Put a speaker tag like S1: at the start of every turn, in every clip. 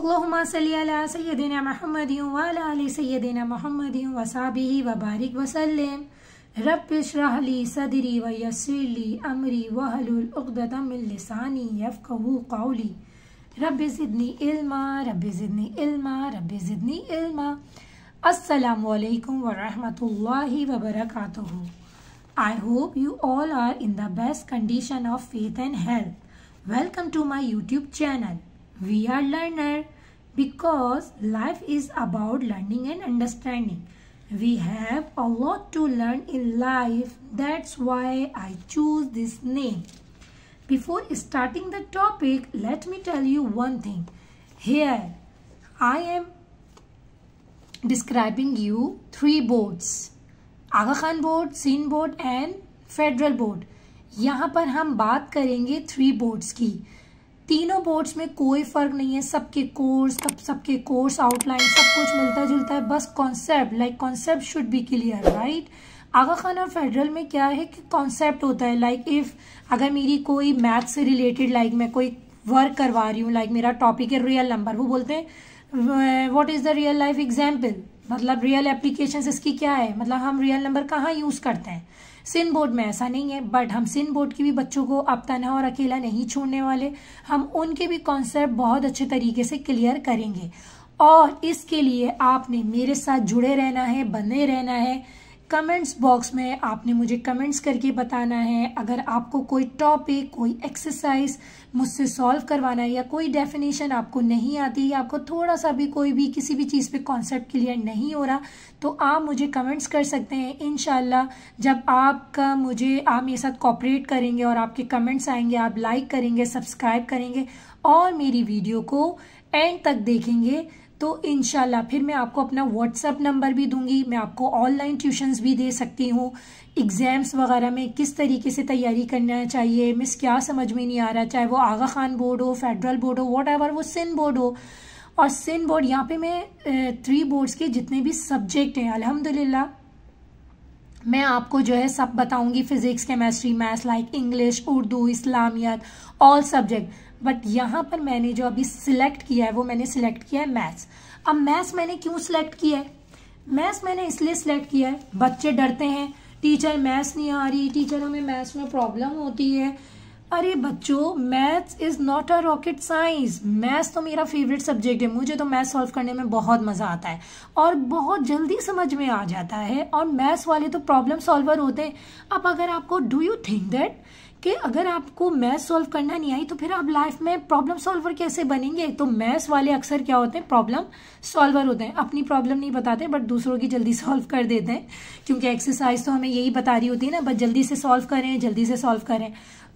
S1: अल्लाहुम्मा सल्ली अला सय्यदिना मोहम्मद वाला अली सय्यदिना मोहम्मद वसाबी वबारिक वसल्लम रबराहली सदरी व यसरली अमरी वहलुलदातमिलसानी यफ़ू कौली रब ज़िदनी इल्मा रब ज़िदनी इल्मा रब ज़िदनी इल्मा असलकम वरहमतुल्लाहि वबरकातुहू I hope you all are in the best condition of faith and health. Welcome to my YouTube channel. we are learner because life is about learning and understanding. We have a lot to learn in life. That's why I choose this name. Before starting the topic, let me tell you one thing. Here, I am describing you three boards. Aga Khan board, Sin board and Federal board. यहाँ पर हम बात करेंगे three boards की तीनों boards में कोई फ़र्क नहीं है सबके कोर्स सब सबके कोर्स आउटलाइन सब कुछ मिलता जुलता है बस concept like concept should be clear right Aga Khan और फेडरल में क्या है कि कॉन्सेप्ट होता है लाइक like इफ़ अगर मेरी कोई मैथ से रिलेटेड लाइक मैं कोई वर्क करवा रही हूँ लाइक मेरा टॉपिक है रियल नंबर वो बोलते हैं what is the real life example मतलब रियल एप्लीकेशन इसकी क्या है मतलब हम रियल नंबर कहाँ यूज़ करते हैं सिन बोर्ड में ऐसा नहीं है बट हम सिन बोर्ड के भी बच्चों को अब तना और अकेला नहीं छोड़ने वाले हम उनके भी कॉन्सेप्ट बहुत अच्छे तरीके से क्लियर करेंगे और इसके लिए आपने मेरे साथ जुड़े रहना है बने रहना है कमेंट्स बॉक्स में आपने मुझे कमेंट्स करके बताना है अगर आपको कोई टॉपिक कोई एक्सरसाइज मुझसे सॉल्व करवाना है या कोई डेफिनेशन आपको नहीं आती या आपको थोड़ा सा भी कोई भी किसी भी चीज़ पे कॉन्सेप्ट क्लियर नहीं हो रहा तो आप मुझे कमेंट्स कर सकते हैं इन जब आपका मुझे आप मेरे साथ कॉपरेट करेंगे और आपके कमेंट्स आएंगे आप लाइक करेंगे सब्सक्राइब करेंगे और मेरी वीडियो को एंड तक देखेंगे तो इनशाला फिर मैं आपको अपना व्हाट्सअप नंबर भी दूंगी मैं आपको ऑनलाइन ट्यूशन्स भी दे सकती हूँ एग्ज़ाम्स वगैरह में किस तरीके से तैयारी करना चाहिए मिस क्या समझ में नहीं आ रहा चाहे वो आगा खान बोर्ड हो फेडरल बोर्ड हो वॉट वो सिंध बोर्ड हो और सिंध बोर्ड यहाँ पे मैं थ्री बोर्ड्स के जितने भी सब्जेक्ट हैं अलहमदिल्ला मैं आपको जो है सब बताऊंगी physics chemistry maths like English Urdu Islamiat all subject but यहाँ पर मैंने जो अभी सिलेक्ट किया है वो मैंने सिलेक्ट किया है मैथ्स अब मैथ्स मैंने क्यों सिलेक्ट किया है मैथ्स मैंने इसलिए सिलेक्ट किया है बच्चे डरते हैं टीचर मैथ्स नहीं आ रही टीचर हमें मैथ्स में प्रॉब्लम होती है अरे बच्चों maths is not a rocket science maths तो मेरा फेवरेट सब्जेक्ट है मुझे तो मैथ्स सॉल्व करने में बहुत मजा आता है और बहुत जल्दी समझ में आ जाता है और मैथ्स वाले तो प्रॉब्लम सॉल्वर होते हैं अब अगर आपको डू यू थिंक दैट कि अगर आपको मैथ्स सॉल्व करना नहीं आई तो फिर आप लाइफ में प्रॉब्लम सॉल्वर कैसे बनेंगे तो मैथ्स वाले अक्सर क्या होते हैं प्रॉब्लम सॉल्वर होते हैं अपनी प्रॉब्लम नहीं बताते बट दूसरों की जल्दी सॉल्व कर देते हैं क्योंकि एक्सरसाइज तो हमें यही बता रही होती है ना बस जल्दी से सॉल्व करें जल्दी से सॉल्व करें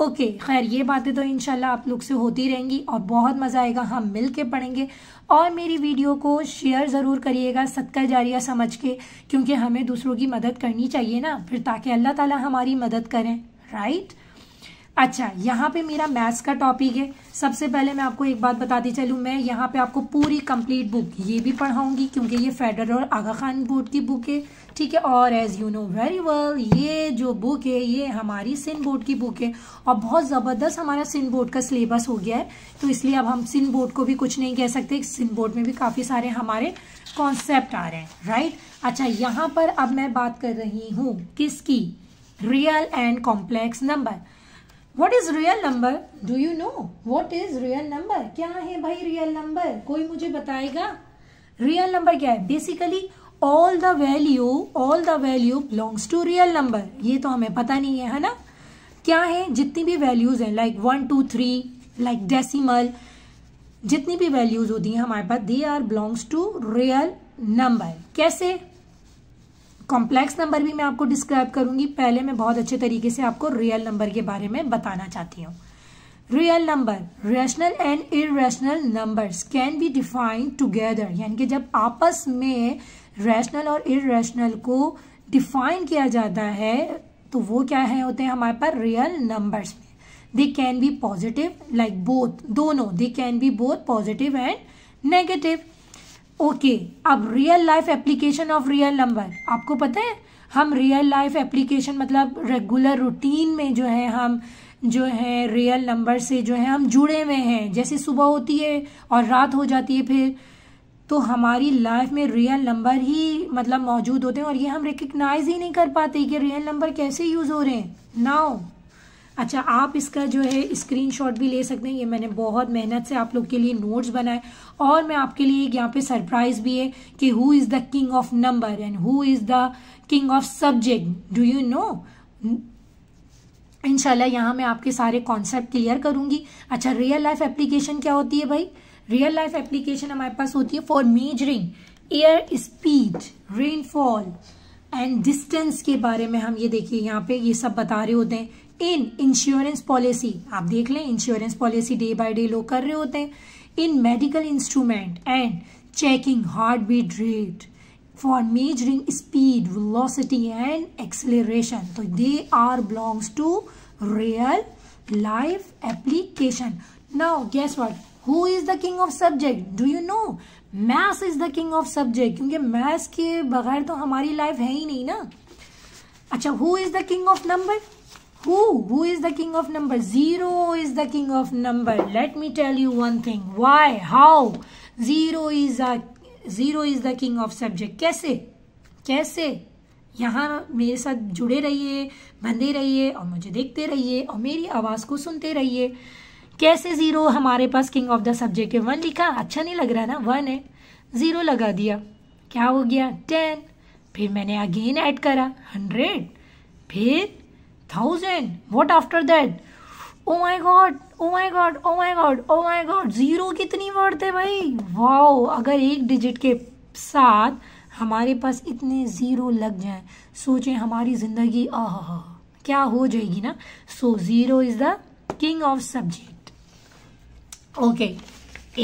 S1: ओके खैर ये बातें तो इन आप लोग से होती रहेंगी और बहुत मज़ा आएगा हम मिल के पढ़ेंगे और मेरी वीडियो को शेयर ज़रूर करिएगा सदका जारिया समझ के क्योंकि हमें दूसरों की मदद करनी चाहिए ना फिर ताकि अल्लाह ताला हमारी मदद करें राइट अच्छा यहाँ पे मेरा मैथ्स का टॉपिक है सबसे पहले मैं आपको एक बात बताती चलूँ मैं यहाँ पे आपको पूरी कंप्लीट बुक ये भी पढ़ाऊंगी क्योंकि ये फेडरल और आगा खान बोर्ड की बुक है ठीक है और as you know very well ये जो बुक है ये हमारी सिंध बोर्ड की बुक है और बहुत ज़बरदस्त हमारा सिंध बोर्ड का सिलेबस हो गया है तो इसलिए अब हम सिंध बोर्ड को भी कुछ नहीं कह सकते सिंध बोर्ड में भी काफ़ी सारे हमारे कॉन्सेप्ट आ रहे हैं राइट अच्छा यहाँ पर अब मैं बात कर रही हूँ किसकी real and complex number what is real number do you know what is real number क्या है भाई रियल नंबर कोई मुझे बताएगा रियल नंबर क्या है basically all the value all the value belongs to real number ये तो हमें पता नहीं है है ना क्या है जितनी भी वैल्यूज हैं like one two three like decimal जितनी भी वैल्यूज होती हैं हमारे पास they are belongs to real number कैसे कॉम्प्लेक्स नंबर भी मैं आपको डिस्क्राइब करूंगी पहले मैं बहुत अच्छे तरीके से आपको रियल नंबर के बारे में बताना चाहती हूँ real number rational and irrational numbers can be defined together यानी कि जब आपस में रैशनल और इेशनल को डिफाइन किया जाता है तो वो क्या है होते हैं हमारे पास रियल नंबर्स में they can be positive like both दोनों they can be both positive and negative okay okay, अब real life application of real number आपको पता है हम रियल लाइफ एप्लीकेशन मतलब रेगुलर रूटीन में जो है हम जो है रियल नंबर से जो है हम जुड़े हुए हैं जैसे सुबह होती है और रात हो जाती है फिर तो हमारी लाइफ में रियल नंबर ही मतलब मौजूद होते हैं और ये हम रिकग्नाइज ही नहीं कर पाते कि रियल नंबर कैसे यूज़ हो रहे हैं नाउ अच्छा आप इसका जो है स्क्रीनशॉट भी ले सकते हैं ये मैंने बहुत मेहनत से आप लोग के लिए नोट्स बनाए और मैं आपके लिए एक यहाँ पे सरप्राइज भी है कि who is the king of number and who is the king of subject do you know इनशाला यहाँ मैं आपके सारे कॉन्सेप्ट क्लियर करूंगी अच्छा रियल लाइफ एप्लीकेशन क्या होती है भाई रियल लाइफ एप्लीकेशन हमारे पास होती है for measuring air speed rainfall and distance के बारे में हम ये देखिए यहाँ पे ये सब बता रहे होते हैं इन इंश्योरेंस पॉलिसी आप देख लें insurance policy day by day लोग कर रहे होते हैं in medical instrument and checking heart beat rate for measuring speed velocity and acceleration तो they are belongs to real life application now guess what who is the king of subject do you know maths is the king of subject क्योंकि maths के बगैर तो हमारी life है ही नहीं ना अच्छा who is the king of number Who? Who is the king of number? Zero is the king of number. Let me tell you one thing. Why? How? Zero is a zero is the king of subject. कैसे? कैसे? यहाँ मेरे साथ जुड़े रहिए बंधे रहिए और मुझे देखते रहिए और मेरी आवाज़ को सुनते रहिए कैसे ज़ीरो हमारे पास किंग ऑफ द सब्जेक्ट है वन लिखा अच्छा नहीं लग रहा ना वन है ज़ीरो लगा दिया क्या हो गया टेन फिर मैंने अगेन ऐड करा हंड्रेड फिर thousand what after that oh my god oh my god oh my god oh my god zero कितनी वर्ड थे भाई वाओ अगर एक डिजिट के साथ हमारे पास इतने ज़ीरो लग जाए सोचें हमारी ज़िंदगी आह क्या हो जाएगी ना so zero is the king of subject okay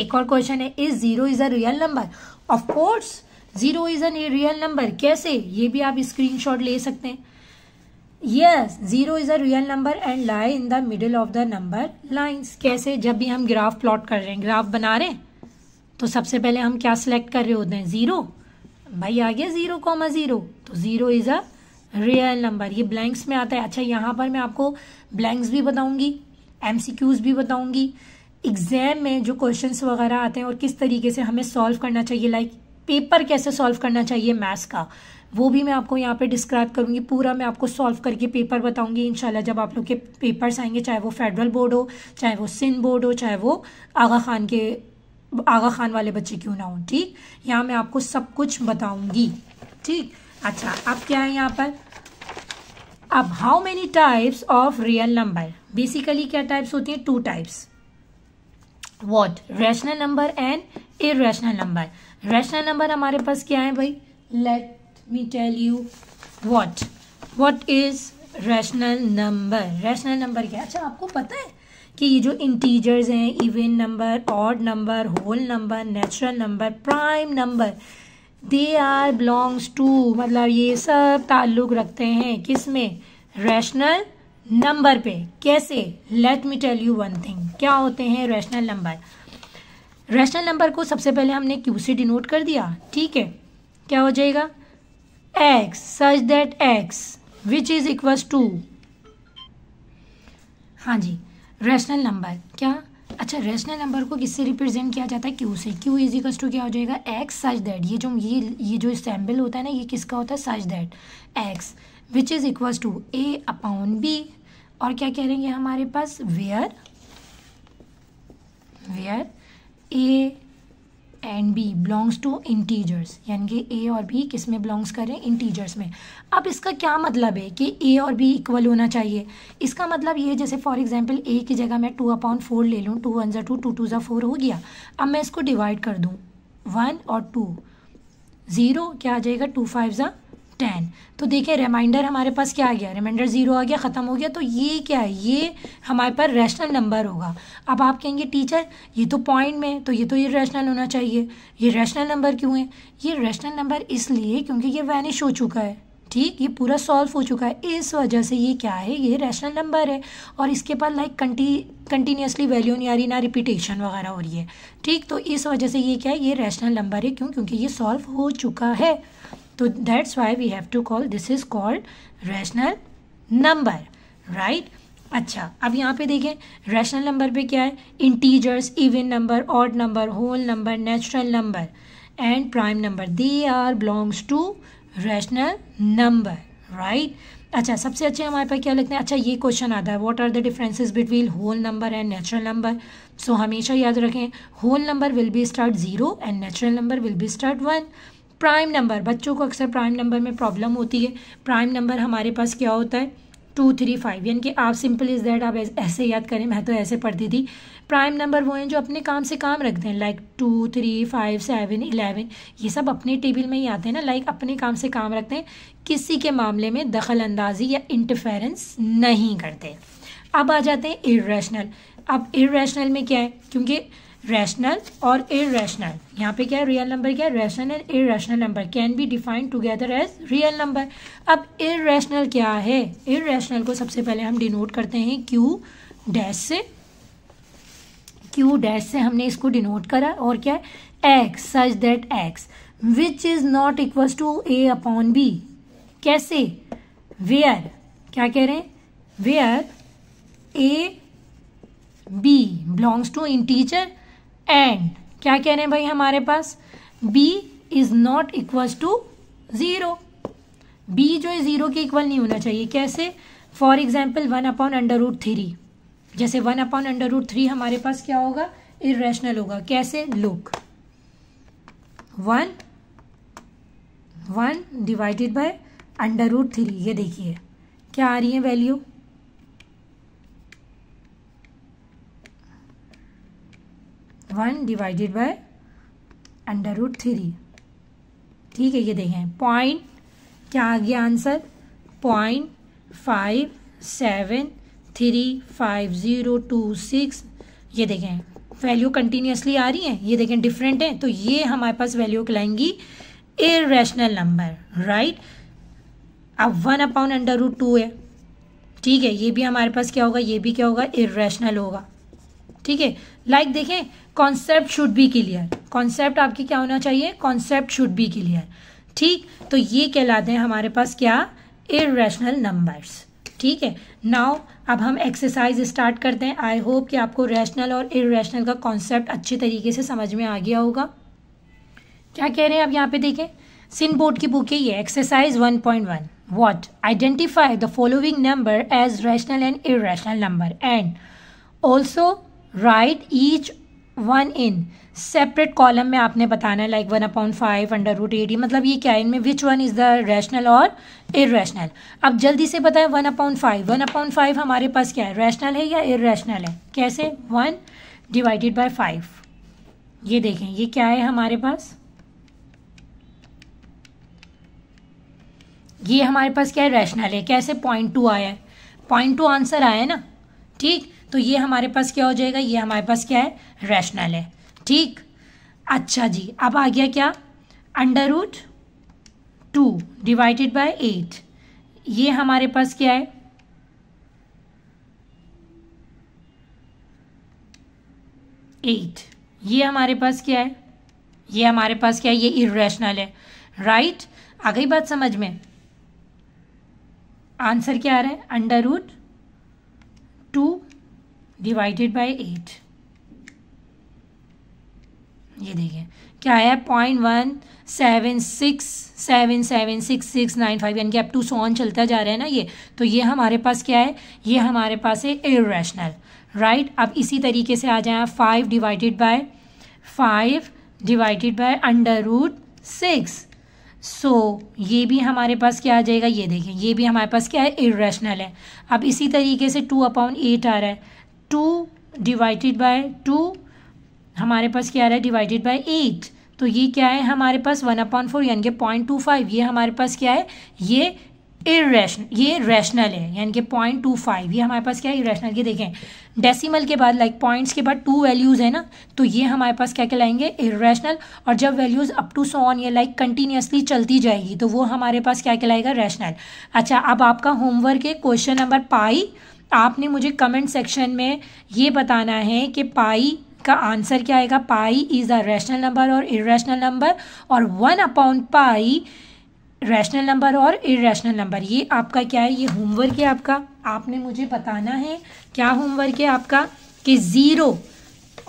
S1: एक और क्वेश्चन है is zero is a real number of course zero is a real number कैसे ये भी आप स्क्रीनशॉट ले सकते हैं yes zero is a real number and lie in the middle of the number lines कैसे जब भी हम ग्राफ प्लॉट कर रहे हैं ग्राफ बना रहे हैं तो सबसे पहले हम क्या सिलेक्ट कर रहे होते हैं जीरो भाई आ गया जीरो कॉमा जीरो तो zero is a real number ये ब्लैंक्स में आता है अच्छा यहाँ पर मैं आपको ब्लैंक्स भी बताऊंगी एम भी बताऊंगी एग्जाम में जो क्वेश्चंस वगैरह आते हैं और किस तरीके से हमें सॉल्व करना चाहिए लाइक like, पेपर कैसे सॉल्व करना चाहिए मैथ्स का वो भी मैं आपको यहाँ पे डिस्क्राइब करूँगी पूरा मैं आपको सॉल्व करके पेपर बताऊँगी इनशाला जब आप लोग के पेपर्स आएंगे चाहे वो फेडरल बोर्ड हो चाहे वो सिंध बोर्ड हो चाहे वो आगा खान के आगा खान वाले बच्चे क्यों ना हो ठीक यहाँ मैं आपको सब कुछ बताऊँगी ठीक अच्छा अब क्या है यहाँ पर अब how many types of real number basically क्या टाइप्स होती हैं two types what rational number and इ नंबर रैशनल नंबर हमारे पास क्या है भाई let me tell you what what is rational number rational number क्या अच्छा आपको पता है कि ये जो इंटीजर्स हैं even number odd number whole number natural number prime number they are belongs to मतलब ये सब ताल्लुक़ रखते हैं किस में रैशनल नंबर पे कैसे let me tell you one thing क्या होते हैं रैशनल नंबर रैशनल नंबर को सबसे पहले हमने क्यू से डिनोट कर दिया ठीक है क्या हो जाएगा x such that x which is equals to हाँ जी रैशनल नंबर क्या अच्छा रैशनल नंबर को किससे रिप्रेजेंट किया जाता है क्यू से क्यू इज इक्वस टू क्या हो जाएगा एक्स सच दैट ये जो ये ये जो सैम्बल होता है ना ये किसका होता है such that x which is equals to a upon b और क्या कह रहे हैं हमारे पास where where a and b belongs to integers यानी कि ए और बी किस में बिलोंग्स करें इंटीजर्स में अब इसका क्या मतलब है कि ए और बी इक्वल होना चाहिए इसका मतलब ये जैसे फॉर एग्जांपल ए की जगह मैं टू अपॉन फोर ले लूँ टू वन ज़ा टू टू टू ज़ा फोर हो गया अब मैं इसको डिवाइड कर दूँ वन और टू ज़ीरो क्या आ जाएगा टू फाइव ज़ा टेन तो देखिए रिमाइंडर हमारे पास क्या आ गया रिमाइंडर ज़ीरो आ गया ख़त्म हो गया तो ये क्या है ये हमारे पास रैशनल नंबर होगा अब आप कहेंगे टीचर ये तो पॉइंट में तो ये तो ये रैशनल होना चाहिए ये रैशनल नंबर क्यों है ये रैशनल नंबर इसलिए क्योंकि ये वैनिश हो चुका है ठीक ये पूरा सॉल्व हो चुका है इस वजह से ये क्या है ये रैशनल नंबर है और इसके पास लाइक कंटी कंटिन्यूसली वैल्यू नहीं आ रही ना रिपीटेशन वगैरह हो रही है ठीक तो इस वजह से ये क्या है ये रैशनल नंबर है क्यों क्योंकि ये सॉल्व हो चुका है तो that's why we have to call this is called rational number right अच्छा अब यहाँ पे देखें रैशनल नंबर पे क्या है integers even number odd number whole number natural number and prime number they are belongs to rational number right अच्छा सबसे अच्छे हमारे पास क्या लगता है अच्छा ये क्वेश्चन आता है what are the differences between whole number and natural number so हमेशा याद रखें whole number will be start zero and natural number will be start one prime number बच्चों को अक्सर प्राइम नंबर में प्रॉब्लम होती है प्राइम नंबर हमारे पास क्या होता है टू थ्री फाइव यानी कि आप सिंपल इज़ दैट आप ऐसे याद करें मैं तो ऐसे पढ़ती थी प्राइम नंबर वो हैं जो अपने काम से काम रखते हैं like two three five seven eleven ये सब अपने टेबल में ही आते हैं ना लाइक अपने काम से काम रखते हैं किसी के मामले में दखल अंदाजी या इंटरफेरेंस नहीं करते अब आ जाते हैं इरेशनल अब इरेशनल में क्या है क्योंकि रैशनल और इेशनल यहाँ पे क्या है रियल नंबर क्या है rational and rational number can be defined together as real number अब इेशनल क्या है रैशनल को सबसे पहले हम डिनोट करते हैं क्यू डैश से क्यू डैश से हमने इसको डिनोट करा और क्या है x such that x which is not equal to a upon b कैसे वेयर क्या कह रहे हैं where a b belongs to integer and क्या कह रहे हैं भाई हमारे पास b is not equal to zero b जो है जीरो के इक्वल नहीं होना चाहिए कैसे for example one upon under root three जैसे one upon under root three हमारे पास क्या होगा इेशनल होगा कैसे look one one divided by under root three ये देखिए क्या आ रही है value one divided by under root three ठीक है ये देखें पॉइंट क्या आ गया answer point five seven three five zero two six ये देखें वैल्यू कंटिन्यूसली आ रही हैं ये देखें डिफरेंट हैं तो ये हमारे पास वैल्यू कहलाएंगी इरेशनल नंबर राइट अब one upon under root two है ठीक है ये भी हमारे पास क्या होगा ये भी क्या होगा इरेशनल होगा ठीक है लाइक देखें concept should be clear concept आपके क्या होना चाहिए कॉन्सेप्ट शुड बी क्लियर ठीक तो ये कहलाते हैं हमारे पास क्या इेशनल नंबर्स ठीक है नाउ अब हम एक्सरसाइज स्टार्ट करते हैं आई होप कि आपको रैशनल और इेशनल का कॉन्सेप्ट अच्छे तरीके से समझ में आ गया होगा क्या कह रहे हैं अब यहाँ पे देखें सिन बोर्ड की बुक है ये exercise 1.1 what identify the following number as rational and irrational number and also write each one in separate column में आपने बताना है like one point five under root eighty मतलब ये क्या है इनमें which one is the rational और इरेशनल अब जल्दी से बताएं one point five one point five हमारे पास क्या है रैशनल है या इरेशनल है कैसे वन डिवाइडेड बाय फाइव ये देखें ये क्या है हमारे पास ये हमारे पास क्या है रैशनल है कैसे पॉइंट टू आया है पॉइंट टू आंसर आया है ना ठीक तो ये हमारे पास क्या हो जाएगा ये हमारे पास क्या है रैशनल है ठीक अच्छा जी अब आ गया क्या under root two divided by eight ये हमारे पास क्या है एट ये हमारे पास क्या है ये हमारे पास क्या है ये इरेशनल है राइट आ गई बात समझ में आंसर क्या आ रहा है under root two divided by eight ये देखिए क्या है point one seven six seven seven six six nine five यानी कि अब टू सोन चलता जा रहा है ना ये तो ये हमारे पास क्या है ये हमारे पास है इेशनल राइट अब इसी तरीके से आ जाए आप five divided by five divided by under root six so ये भी हमारे पास क्या आ जाएगा ये देखें ये भी हमारे पास क्या है इेशनल है अब इसी तरीके से टू अपॉन एट आ रहा है टू डिवाइडेड बाय टू हमारे पास क्या रहा है डिवाइडेड बाय एट तो ये क्या है हमारे पास वन अपॉइंट फोर यानी कि पॉइंट टू फाइव ये हमारे पास क्या है ये इेशन ये रैशनल है यानी कि पॉइंट टू फाइव ये हमारे पास क्या है इेशनल ये देखें डेसिमल के बाद लाइक like पॉइंट्स के बाद टू वैल्यूज़ है ना तो ये हमारे पास क्या कहलाएंगे इेशनल और जब वैल्यूज़ अप टू ऑन या लाइक कंटिन्यूसली चलती जाएगी तो वो हमारे पास क्या कहलाएगा रैशनल अच्छा अब आपका होमवर्क है क्वेश्चन नंबर पाई आपने मुझे कमेंट सेक्शन में ये बताना है कि पाई का आंसर क्या आएगा pi is a rational number और इरेशनल नंबर और one upon pi rational number और इरेशनल नंबर ये आपका क्या है ये होमवर्क है आपका आपने मुझे बताना है क्या होमवर्क है आपका कि ज़ीरो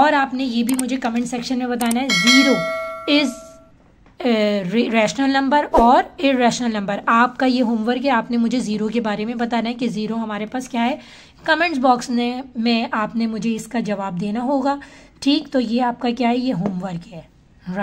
S1: और आपने ये भी मुझे कमेंट सेक्शन में बताना है ज़ीरो इज़ रैशनल नंबर और रैशनल नंबर आपका ये होमवर्क है आपने मुझे ज़ीरो के बारे में बताना है कि ज़ीरो हमारे पास क्या है कमेंट्स बॉक्स ने में आपने मुझे इसका जवाब देना होगा ठीक तो ये आपका क्या है ये होमवर्क है राइट